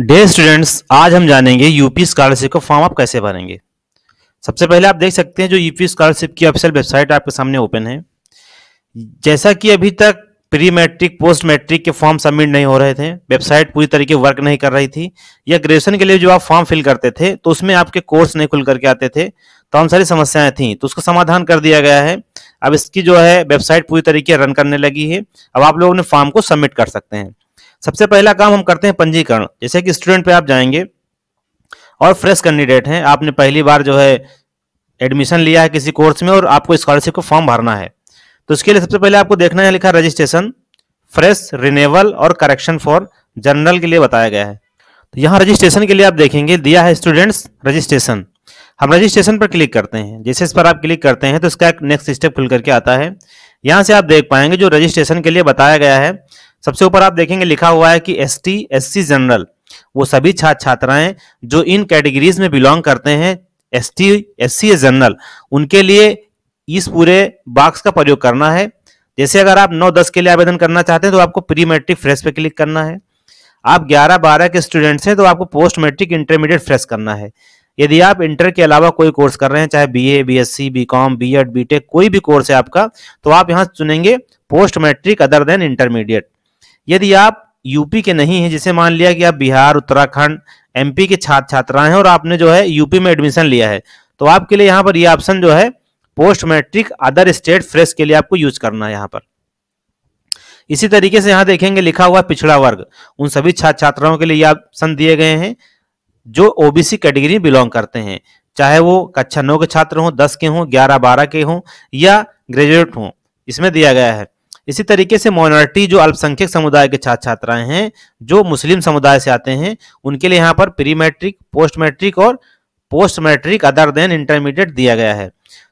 day students आज हम जानेंगे यूपी स्कॉलरशिप को फॉर्म आप कैसे भरेंगे सबसे पहले आप देख सकते हैं जो यूपी स्कॉलरशिप की ऑफिशियल वेबसाइट आपके सामने ओपन है जैसा कि अभी तक प्री मैट्रिक पोस्ट मैट्रिक के फॉर्म सबमिट नहीं हो रहे थे वेबसाइट पूरी तरीके वर्क नहीं कर रही थी या ग्रेजुएशन के लिए जो आप फॉर्म फिल करते थे तो उसमें आपके कोर्स नहीं खुल करके आते थे तमाम तो सारी समस्याएं थी तो उसका समाधान कर दिया गया है अब इसकी जो है वेबसाइट पूरी तरीके रन करने लगी है अब आप लोग अपने फॉर्म को सबमिट कर सकते हैं सबसे पहला काम हम करते हैं पंजीकरण जैसे कि स्टूडेंट पे आप जाएंगे और फ्रेश कैंडिडेट हैं आपने पहली बार जो है एडमिशन लिया है किसी कोर्स में और आपको स्कॉलरशिप को फॉर्म भरना है तो इसके लिए सबसे पहले आपको देखना है लिखा रजिस्ट्रेशन फ्रेश रिनेवल और करेक्शन फॉर जनरल के लिए बताया गया है तो यहाँ रजिस्ट्रेशन के लिए आप देखेंगे दिया है स्टूडेंट्स रजिस्ट्रेशन हम रजिस्ट्रेशन पर क्लिक करते हैं जैसे इस पर आप क्लिक करते हैं तो इसका एक नेक्स्ट स्टेप खुल करके आता है यहाँ से आप देख पाएंगे जो रजिस्ट्रेशन के लिए बताया गया है सबसे ऊपर आप देखेंगे लिखा हुआ है कि S T S C general वो सभी छात्र छात्राएं जो इन कैटेगरीज में बिलोंग करते हैं S T S C general उनके लिए इस पूरे बॉक्स का प्रयोग करना है जैसे अगर आप 9-10 के लिए आवेदन करना चाहते हैं तो आपको प्री मैट्रिक फ्रेश पे क्लिक करना है आप 11-12 के स्टूडेंट्स हैं तो आपको पोस्ट मैट्रिक इंटरमीडिएट फ्रेश करना है यदि आप इंटर के अलावा कोई कोर्स कर रहे हैं चाहे BA, BSc, BCom, BEd, BTech कोई भी कोर्स है आपका तो आप यहां चुनेंगे post matric other than intermediate यदि आप यूपी के नहीं हैं जिसे मान लिया कि आप बिहार उत्तराखंड एमपी के छात्र छात्राएं हैं और आपने जो है यूपी में एडमिशन लिया है तो आपके लिए यहाँ पर यह ऑप्शन जो है post matric other state fresh के लिए आपको यूज करना है यहाँ पर इसी तरीके से यहाँ देखेंगे लिखा हुआ पिछड़ा वर्ग उन सभी छात्र छात्राओं के लिए ऑप्शन दिए गए हैं जो ओबीसी कैटेगरी बिलोंग करते हैं चाहे वो कक्षा नौ के छात्र हों दस के हों ग्यारह बारह के हों या ग्रेजुएट हों इसमें दिया गया है इसी तरीके से माइनॉरिटी जो अल्पसंख्यक समुदाय के छात्र छात्राएं हैं जो मुस्लिम समुदाय से आते हैं उनके लिए यहाँ पर प्री मैट्रिक पोस्ट मैट्रिक और post matric other than intermediate दिया गया है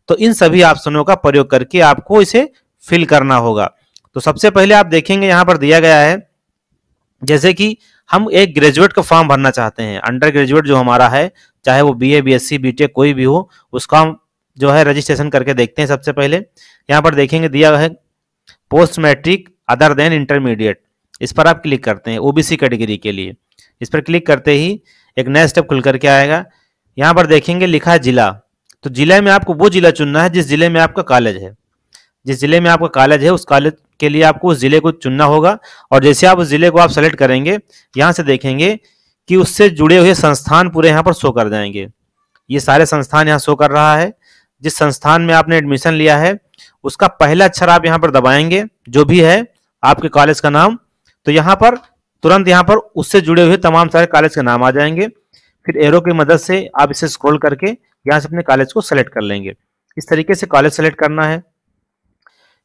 तो इन सभी ऑप्शनों का प्रयोग करके आपको इसे फिल करना होगा तो सबसे पहले आप देखेंगे यहाँ पर दिया गया है जैसे कि हम एक ग्रेजुएट का फॉर्म भरना चाहते हैं अंडर ग्रेजुएट जो हमारा है चाहे वो B A B S C B tech कोई भी हो उसका हम जो है रजिस्ट्रेशन करके देखते हैं सबसे पहले यहाँ पर देखेंगे दिया है post matric other than intermediate इस पर आप क्लिक करते हैं ओबीसी कैटेगरी के लिए इस पर क्लिक करते ही एक नया स्टेप खुल करके आएगा यहाँ पर देखेंगे लिखा है जिला तो जिले में आपको वो जिला चुनना है जिस जिले में आपका कॉलेज है जिस जिले में आपका कॉलेज है उस कॉलेज के लिए आपको उस जिले को चुनना होगा और जैसे आप उस जिले को आप सेलेक्ट करेंगे यहाँ से देखेंगे कि उससे जुड़े हुए संस्थान पूरे यहाँ पर शो कर जाएंगे ये सारे संस्थान यहाँ शो कर रहा है जिस संस्थान में आपने एडमिशन लिया है उसका पहला अक्षर आप यहां पर दबाएंगे जो भी है आपके कॉलेज का नाम तो यहां पर तुरंत यहां पर उससे जुड़े हुए तमाम सारे कॉलेज के नाम आ जाएंगे फिर एरो की मदद से आप इसे स्क्रोल करके यहां से अपने कॉलेज को सेलेक्ट कर लेंगे इस तरीके से कॉलेज सेलेक्ट करना है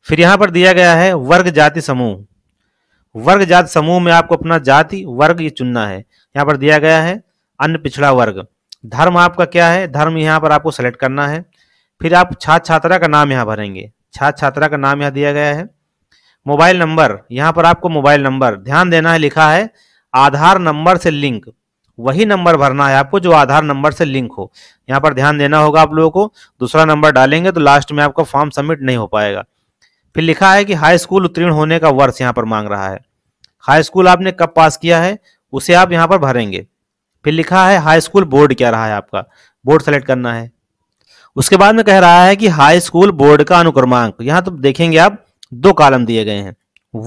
फिर यहां पर दिया गया है वर्ग जाति समूह वर्ग जाति समूह में आपको अपना जाति वर्ग ये चुनना है यहाँ पर दिया गया है अन्य पिछड़ा वर्ग धर्म आपका क्या है धर्म यहाँ पर आपको सेलेक्ट करना है फिर आप छात्र छात्रा का नाम यहाँ भरेंगे छात्र छात्रा का नाम यहाँ दिया गया है मोबाइल नंबर यहाँ पर आपको मोबाइल नंबर ध्यान देना है लिखा है आधार नंबर से लिंक वही नंबर भरना है आपको जो आधार नंबर से लिंक हो यहाँ पर ध्यान देना होगा आप लोगों को दूसरा नंबर डालेंगे तो लास्ट में आपका फॉर्म सबमिट नहीं हो पाएगा फिर लिखा है कि हाई स्कूल उत्तीर्ण होने का वर्ष यहाँ पर मांग रहा है हाई स्कूल आपने कब पास किया है उसे आप यहाँ पर भरेंगे फिर लिखा है हाई स्कूल बोर्ड क्या रहा है आपका बोर्ड सेलेक्ट करना है उसके बाद में कह रहा है कि हाई स्कूल बोर्ड का अनुक्रमांक यहां तो देखेंगे आप दो कालम दिए गए हैं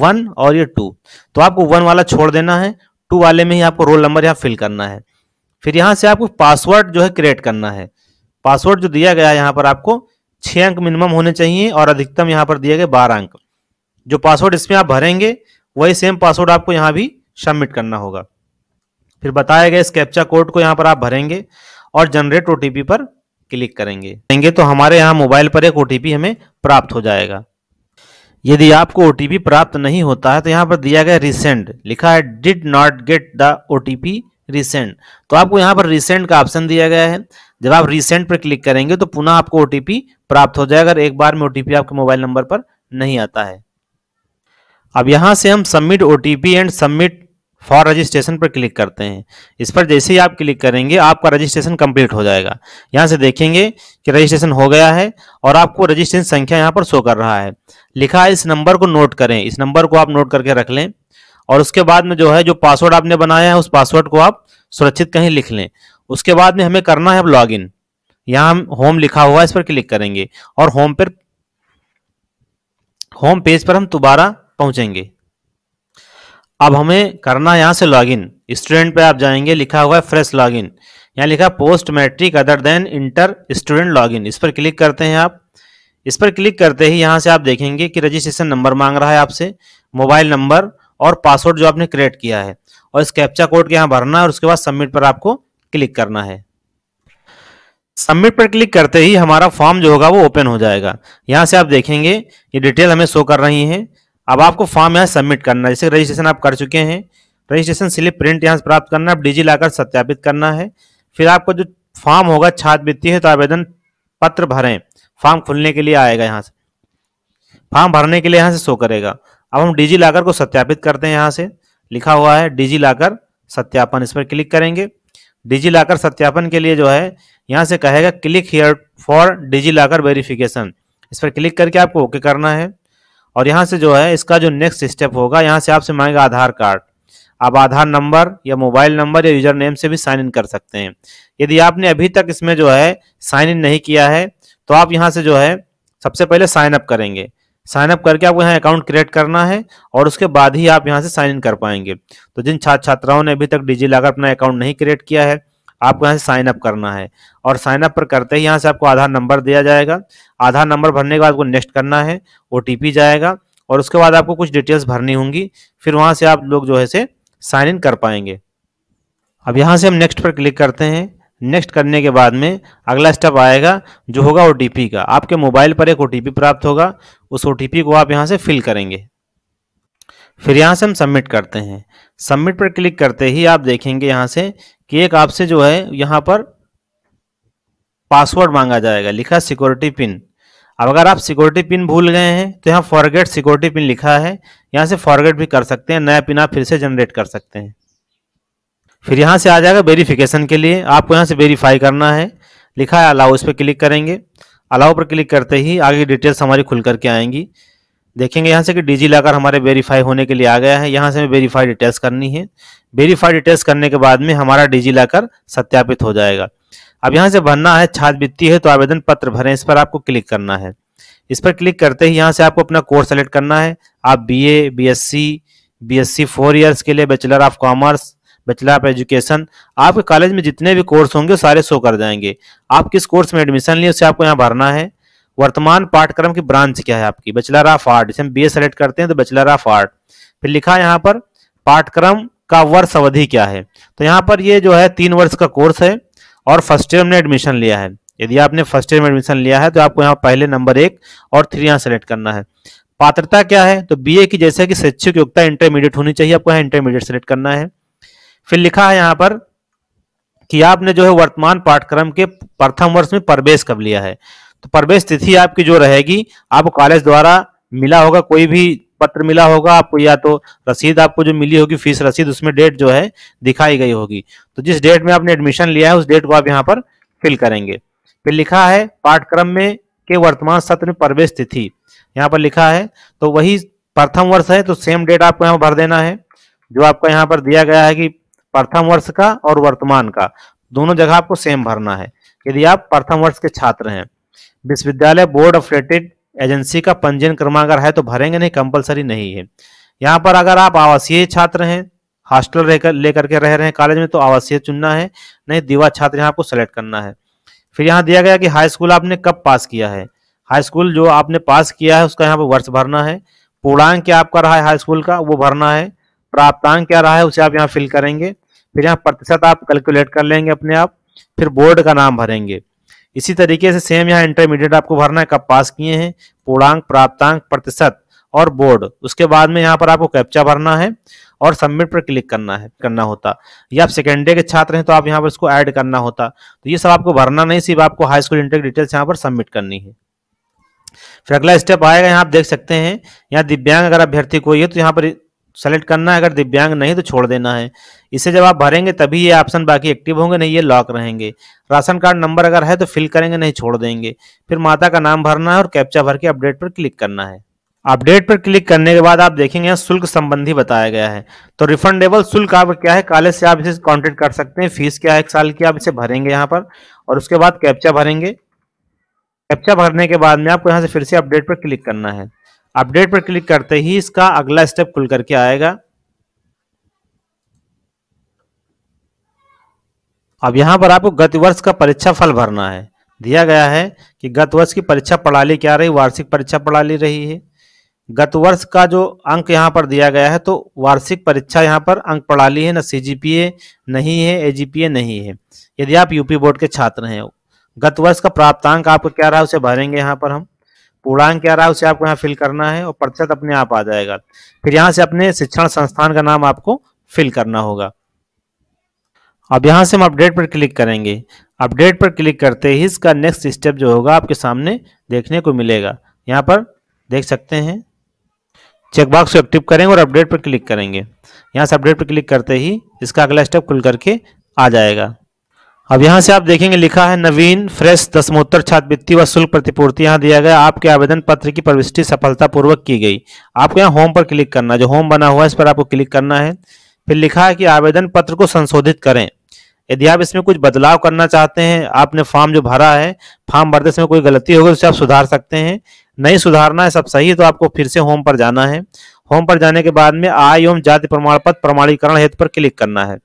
वन और ये टू तो आपको वन वाला छोड़ देना है टू वाले में ही आपको रोल नंबर यहाँ फिल करना है फिर यहां से आपको पासवर्ड जो है क्रिएट करना है पासवर्ड जो दिया गया है यहाँ पर आपको छह अंक मिनिमम होने चाहिए और अधिकतम यहाँ पर दिए गए बारह अंक जो पासवर्ड इसमें आप भरेंगे वही सेम पासवर्ड आपको यहाँ भी सबमिट करना होगा फिर बताया गया इस कैप्चा कोड को यहाँ पर आप भरेंगे और जनरेट ओ पर क्लिक करेंगे देंगे तो हमारे यहाँ मोबाइल पर एक ओ हमें प्राप्त हो जाएगा यदि आपको ओ प्राप्त नहीं होता है तो यहाँ पर दिया गया रिसेंट लिखा है did not get the O resend तो आपको यहाँ पर रिसेंट का ऑप्शन दिया गया है जब आप रिसेंट पर क्लिक करेंगे तो पुनः आपको ओ प्राप्त हो जाएगा अगर एक बार में ओ आपके मोबाइल नंबर पर नहीं आता है अब यहाँ से हम submit O and submit for registration पर क्लिक करते हैं इस पर जैसे ही आप क्लिक करेंगे आपका रजिस्ट्रेशन कंप्लीट हो जाएगा यहाँ से देखेंगे कि रजिस्ट्रेशन हो गया है और आपको रजिस्ट्रेशन संख्या यहाँ पर शो कर रहा है लिखा है इस नंबर को नोट करें इस नंबर को आप नोट करके रख लें और उसके बाद में जो है जो पासवर्ड आपने बनाया है उस पासवर्ड को आप सुरक्षित कहीं लिख लें उसके बाद में हमें करना है अब लॉग इन यहाँ हम होम लिखा हुआ है इस पर क्लिक करेंगे और होम पर होम पेज पर हम दोबारा पहुंचेंगे अब हमें करना यहाँ से लॉगिन स्टूडेंट पे आप जाएंगे लिखा हुआ है फ्रेश लॉगिन यहाँ लिखा post matric other than inter student login इस पर क्लिक करते हैं आप इस पर क्लिक करते ही यहाँ से आप देखेंगे कि रजिस्ट्रेशन नंबर मांग रहा है आपसे मोबाइल नंबर और पासवर्ड जो आपने क्रिएट किया है और इस कैप्चा कोड के यहाँ भरना है और उसके बाद सबमिट पर आपको क्लिक करना है सबमिट पर क्लिक करते ही हमारा फॉर्म जो होगा वो ओपन हो जाएगा यहाँ से आप देखेंगे ये डिटेल हमें शो कर रही है अब आपको फॉर्म यहाँ सबमिट करना है जैसे रजिस्ट्रेशन आप कर चुके हैं रजिस्ट्रेशन स्लिप प्रिंट यहाँ से प्राप्त करना है डिजी लाकर सत्यापित करना है फिर आपको जो फॉर्म होगा छात्रवृत्ति है तो आवेदन पत्र भरें फॉर्म खुलने के लिए आएगा यहाँ से फॉर्म भरने के लिए यहाँ से शो करेगा अब हम डिजी लाकर को सत्यापित करते हैं यहाँ से लिखा हुआ है डिजी लाकर सत्यापन इस पर क्लिक करेंगे डिजी लाकर सत्यापन के लिए जो है यहाँ से कहेगा click here for DigiLocker verification इस पर क्लिक करके आपको ओके करना है और यहाँ से जो है इसका जो नेक्स्ट स्टेप होगा यहाँ से आपसे मांगेगा आधार कार्ड आप आधार नंबर या मोबाइल नंबर या यूजर नेम से भी साइन इन कर सकते हैं यदि आपने अभी तक इसमें जो है साइन इन नहीं किया है तो आप यहाँ से जो है सबसे पहले साइन अप करेंगे साइन अप करके आपको यहाँ अकाउंट क्रिएट करना है और उसके बाद ही आप यहाँ से साइन इन कर पाएंगे तो जिन छात्र छात्राओं ने अभी तक डिजी लॉकर अपना अकाउंट नहीं क्रिएट किया है आपको यहाँ से साइन अप करना है और साइन अप पर करते ही यहाँ से आपको आधार नंबर दिया जाएगा आधार नंबर भरने के बाद आपको नेक्स्ट करना है ओ जाएगा और उसके बाद आपको कुछ डिटेल्स भरनी होंगी फिर वहाँ से आप लोग जो है से साइन इन कर पाएंगे अब यहाँ से हम नेक्स्ट पर क्लिक करते हैं नेक्स्ट करने के बाद में अगला स्टेप आएगा जो होगा ओ का आपके मोबाइल पर एक ओ प्राप्त होगा उस ओ को आप यहाँ से फिल करेंगे फिर यहाँ से हम सबमिट करते हैं सबमिट पर क्लिक करते ही आप देखेंगे यहाँ से कि एक आपसे जो है यहाँ पर पासवर्ड मांगा जाएगा लिखा सिक्योरिटी पिन अब अगर आप सिक्योरिटी पिन भूल गए हैं तो यहाँ फॉरगेट सिक्योरिटी पिन लिखा है यहाँ से फॉरगेट भी कर सकते हैं नया पिन आप फिर से जनरेट कर सकते हैं फिर यहाँ से आ जाएगा वेरिफिकेशन के लिए आपको यहाँ से वेरीफाई करना है लिखा है अलाउ इस पर क्लिक करेंगे अलाउ पर क्लिक करते ही आगे डिटेल्स हमारी खुल करके आएंगी देखेंगे यहाँ से कि डिजी लॉकर हमारे वेरीफाई होने के लिए आ गया है यहाँ से हमें वेरीफाई डिटेल्स करनी है वेरीफाई डिटेल्स करने के बाद में हमारा डिजी लॉकर सत्यापित हो जाएगा अब यहाँ से भरना है छात्रवृत्ति है तो आवेदन पत्र भरें इस पर आपको क्लिक करना है इस पर क्लिक करते ही यहाँ से आपको अपना कोर्स सेलेक्ट करना है आप B B S C four years के लिए bachelor of commerce bachelor of education आपके कॉलेज में जितने भी कोर्स होंगे सारे शो कर जाएंगे आप किस कोर्स में एडमिशन लिए उसे आपको यहाँ भरना है वर्तमान पाठ्यक्रम की ब्रांच क्या है आपकी बैचलर ऑफ आर्ट जिसे हम बी सेलेक्ट करते हैं तो बैचलर ऑफ आर्ट फिर लिखा है यहाँ पर पाठ्यक्रम का वर्ष अवधि क्या है तो यहाँ पर ये जो है तीन वर्ष का कोर्स है और फर्स्ट ईयर में एडमिशन लिया है यदि आपने फर्स्ट ईयर में एडमिशन लिया है तो आपको यहाँ पहले नंबर एक और थ्री यहाँ सेलेक्ट करना है पात्रता क्या है तो बीए की जैसे कि शैक्षिक योग्यता इंटरमीडिएट होनी चाहिए आपको यहाँ इंटरमीडिएट सेलेक्ट करना है फिर लिखा है यहाँ पर कि आपने जो है वर्तमान पाठ्यक्रम के प्रथम वर्ष में प्रवेश कब लिया है तो प्रवेश तिथि आपकी जो रहेगी आपको कॉलेज द्वारा मिला होगा कोई भी पत्र मिला होगा आपको या तो रसीद आपको जो मिली होगी फीस रसीद उसमें डेट जो है दिखाई गई होगी तो जिस डेट में आपने एडमिशन लिया है उस डेट को आप यहाँ पर फिल करेंगे फिर लिखा है पाठ्यक्रम में के वर्तमान सत्र में प्रवेश तिथि यहाँ पर लिखा है तो वही प्रथम वर्ष है तो सेम डेट आपको यहाँ भर देना है जो आपको यहाँ पर दिया गया है कि प्रथम वर्ष का और वर्तमान का दोनों जगह आपको सेम भरना है यदि आप प्रथम वर्ष के छात्र हैं विश्वविद्यालय बोर्ड ऑफ रेटेड एजेंसी का पंजीयन क्रमांक है तो भरेंगे नहीं कंपलसरी नहीं है यहाँ पर अगर आप आवासीय छात्र हैं हॉस्टल रहकर लेकर के रह रहे हैं कॉलेज में तो आवासीय चुनना है नहीं दिवा छात्र यहाँ आपको सेलेक्ट करना है फिर यहाँ दिया गया कि हाई स्कूल आपने कब पास किया है हाई स्कूल जो आपने पास किया है उसका यहाँ पर वर्ष भरना है पूर्णांक क्या आपका रहा है हाई स्कूल का वो भरना है प्राप्तांक क्या रहा है उसे आप यहाँ फिल करेंगे फिर यहाँ प्रतिशत आप कैलकुलेट कर लेंगे अपने आप फिर बोर्ड का नाम भरेंगे इसी तरीके से सेम यहाँ इंटरमीडिएट आपको भरना है कब पास किए हैं पूर्णांक प्राप्तांक प्रतिशत और बोर्ड उसके बाद में यहाँ पर आपको कैप्चा भरना है और सबमिट पर क्लिक करना है करना होता या आप डे के छात्र हैं तो आप यहाँ पर इसको ऐड करना होता तो ये सब आपको भरना नहीं सिर्फ आपको हाई स्कूल इंटर डिटेल्स यहाँ पर सबमिट करनी है फिर अगला स्टेप आएगा यहाँ आप देख सकते हैं यहाँ दिव्यांग अगर अभ्यर्थी कोई है तो यहाँ पर सेलेक्ट करना है अगर दिव्यांग नहीं तो छोड़ देना है इसे जब आप भरेंगे तभी ये ऑप्शन बाकी एक्टिव होंगे नहीं ये लॉक रहेंगे राशन कार्ड नंबर अगर है तो फिल करेंगे नहीं छोड़ देंगे फिर माता का नाम भरना है और कैप्चा भर के अपडेट पर क्लिक करना है अपडेट पर क्लिक करने के बाद आप देखेंगे यहाँ शुल्क संबंधी बताया गया है तो रिफंडेबल शुल्क आप क्या है कॉलेज से आप इसे कॉन्टेक्ट कर सकते हैं फीस क्या है एक साल की आप इसे भरेंगे यहाँ पर और उसके बाद कैप्चा भरेंगे कैप्चा भरने के बाद में आपको यहाँ से फिर से अपडेट पर क्लिक करना है अपडेट पर क्लिक करते ही इसका अगला स्टेप खुल करके आएगा अब यहां पर आपको गत वर्ष का परीक्षा फल भरना है दिया गया है कि गत वर्ष की परीक्षा प्रणाली क्या रही वार्षिक परीक्षा प्रणाली रही है गत वर्ष का जो अंक यहां पर दिया गया है तो वार्षिक परीक्षा यहां पर अंक प्रणाली है ना सीजीपीए नहीं है एजीपीए नहीं है यदि आप यूपी बोर्ड के छात्र हैं गत वर्ष का प्राप्तांक आपको क्या रहा है उसे भरेंगे यहाँ पर हम पूर्णांक क्या रहा है उसे आपको यहाँ फिल करना है और प्रतिशत तो अपने आप आ जाएगा फिर यहाँ से अपने शिक्षण संस्थान का नाम आपको फिल करना होगा अब यहाँ से हम अपडेट पर क्लिक करेंगे अपडेट पर क्लिक करते ही इसका नेक्स्ट स्टेप जो होगा आपके सामने देखने को मिलेगा यहाँ पर देख सकते हैं चेकबॉक्स को एक्टिव करेंगे और अपडेट पर क्लिक करेंगे यहाँ से अपडेट पर क्लिक करते ही इसका अगला स्टेप खुल करके आ जाएगा अब यहाँ से आप देखेंगे लिखा है नवीन फ्रेश दसमोत्तर छात्रवृत्ति व शुल्क प्रतिपूर्ति यहाँ दिया गया आपके आवेदन पत्र की प्रविष्टि सफलतापूर्वक की गई आपको यहाँ होम पर क्लिक करना जो होम बना हुआ है इस पर आपको क्लिक करना है फिर लिखा है कि आवेदन पत्र को संशोधित करें यदि आप इसमें कुछ बदलाव करना चाहते हैं आपने फॉर्म जो भरा है फॉर्म भरते समय कोई गलती होगी उसे आप सुधार सकते हैं नहीं सुधारना है सब सही है तो आपको फिर से होम पर जाना है होम पर जाने के बाद में आय एवं जाति प्रमाण पत्र प्रमाणीकरण हेतु पर क्लिक करना है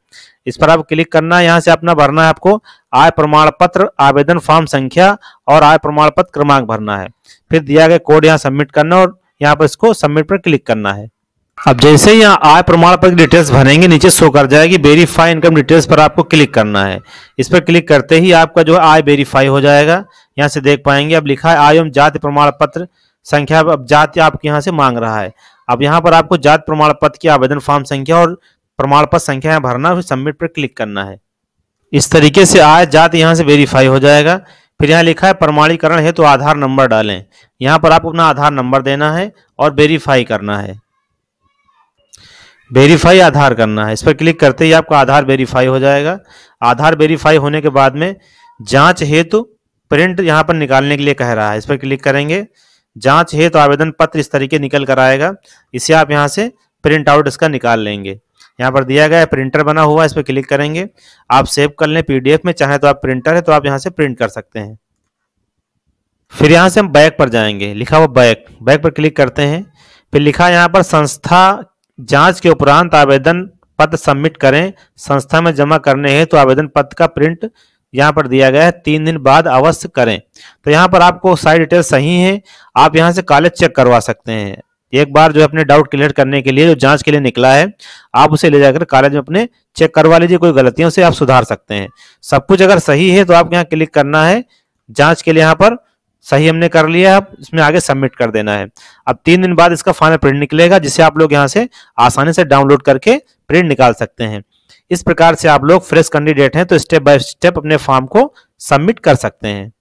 इस पर आप क्लिक करना है यहाँ से अपना भरना है आपको आय प्रमाण पत्र आवेदन फॉर्म संख्या और आय प्रमाण पत्र क्रमांक भरना है फिर दिया गया कोड यहाँ सबमिट करना और यहाँ पर इसको सबमिट पर क्लिक करना है अब जैसे ही यहाँ आय प्रमाण पत्र डिटेल्स भरेंगे नीचे शो कर जाएगी वेरीफाई इनकम डिटेल्स पर आपको क्लिक करना है इस पर क्लिक करते ही आपका जो है आय वेरीफाई हो जाएगा यहाँ से देख पाएंगे अब लिखा है आय एवं जाति प्रमाण पत्र संख्या अब जाति आपके यहाँ से मांग रहा है अब यहाँ पर आपको जाति प्रमाण पत्र की आवेदन फॉर्म संख्या और प्रमाण पत्र संख्या भरना फिर सबमिट पर क्लिक करना है इस तरीके से आय जात यहाँ से वेरीफाई हो जाएगा फिर यहाँ लिखा है प्रमाणीकरण हेतु तो आधार नंबर डालें यहाँ पर आप अपना आधार नंबर देना है और वेरीफाई करना है वेरीफाई आधार करना है इस पर क्लिक करते ही आपका आधार वेरीफाई हो जाएगा आधार वेरीफाई होने के बाद में जांच हेतु तो प्रिंट यहाँ पर निकालने के लिए कह रहा है इस पर क्लिक करेंगे जांच हेतु तो आवेदन पत्र इस तरीके निकल कर आएगा इसे आप यहाँ से प्रिंट आउट इसका निकाल लेंगे यहाँ पर दिया गया है प्रिंटर बना हुआ है इस पर क्लिक करेंगे आप सेव कर लें पीडीएफ में चाहे तो आप प्रिंटर है तो आप यहाँ से प्रिंट कर सकते हैं फिर यहाँ से हम बैक पर जाएंगे लिखा हुआ बैक बैक पर क्लिक करते हैं फिर लिखा यहाँ पर संस्था जांच के उपरांत आवेदन पत्र सबमिट करें संस्था में जमा करने हैं तो आवेदन पत्र का प्रिंट यहाँ पर दिया गया है तीन दिन बाद अवश्य करें तो यहाँ पर आपको सारी डिटेल सही है आप यहाँ से कॉलेज चेक करवा सकते हैं एक बार जो अपने डाउट क्लियर करने के लिए जो जांच के लिए निकला है आप उसे ले जाकर कॉलेज में अपने चेक करवा लीजिए कोई गलतियां उसे आप सुधार सकते हैं सब कुछ अगर सही है तो आप यहाँ क्लिक करना है जांच के लिए यहाँ पर सही हमने कर लिया आप इसमें आगे सबमिट कर देना है अब तीन दिन बाद इसका फाइनल प्रिंट निकलेगा जिसे आप लोग यहाँ से आसानी से डाउनलोड करके प्रिंट निकाल सकते हैं इस प्रकार से आप लोग फ्रेश कैंडिडेट हैं तो स्टेप बाय स्टेप अपने फॉर्म को सबमिट कर सकते हैं